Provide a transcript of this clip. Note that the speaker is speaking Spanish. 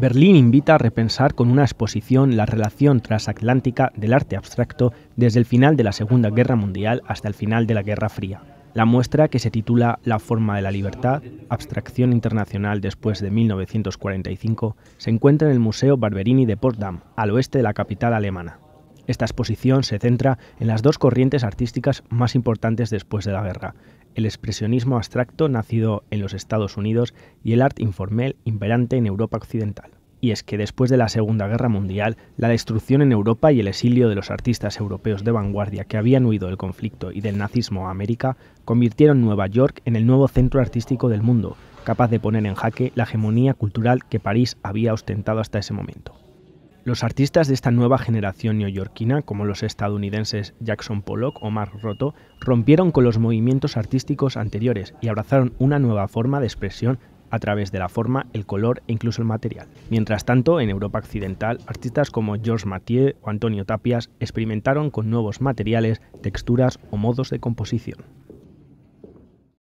Berlín invita a repensar con una exposición la relación transatlántica del arte abstracto desde el final de la Segunda Guerra Mundial hasta el final de la Guerra Fría. La muestra, que se titula La forma de la libertad, abstracción internacional después de 1945, se encuentra en el Museo Barberini de Potsdam, al oeste de la capital alemana. Esta exposición se centra en las dos corrientes artísticas más importantes después de la guerra, el expresionismo abstracto nacido en los Estados Unidos y el art informel imperante en Europa occidental. Y es que después de la Segunda Guerra Mundial, la destrucción en Europa y el exilio de los artistas europeos de vanguardia que habían huido del conflicto y del nazismo a América convirtieron Nueva York en el nuevo centro artístico del mundo, capaz de poner en jaque la hegemonía cultural que París había ostentado hasta ese momento. Los artistas de esta nueva generación neoyorquina, como los estadounidenses Jackson Pollock o Mark Roto, rompieron con los movimientos artísticos anteriores y abrazaron una nueva forma de expresión a través de la forma, el color e incluso el material. Mientras tanto, en Europa Occidental, artistas como Georges Mathieu o Antonio Tapias experimentaron con nuevos materiales, texturas o modos de composición.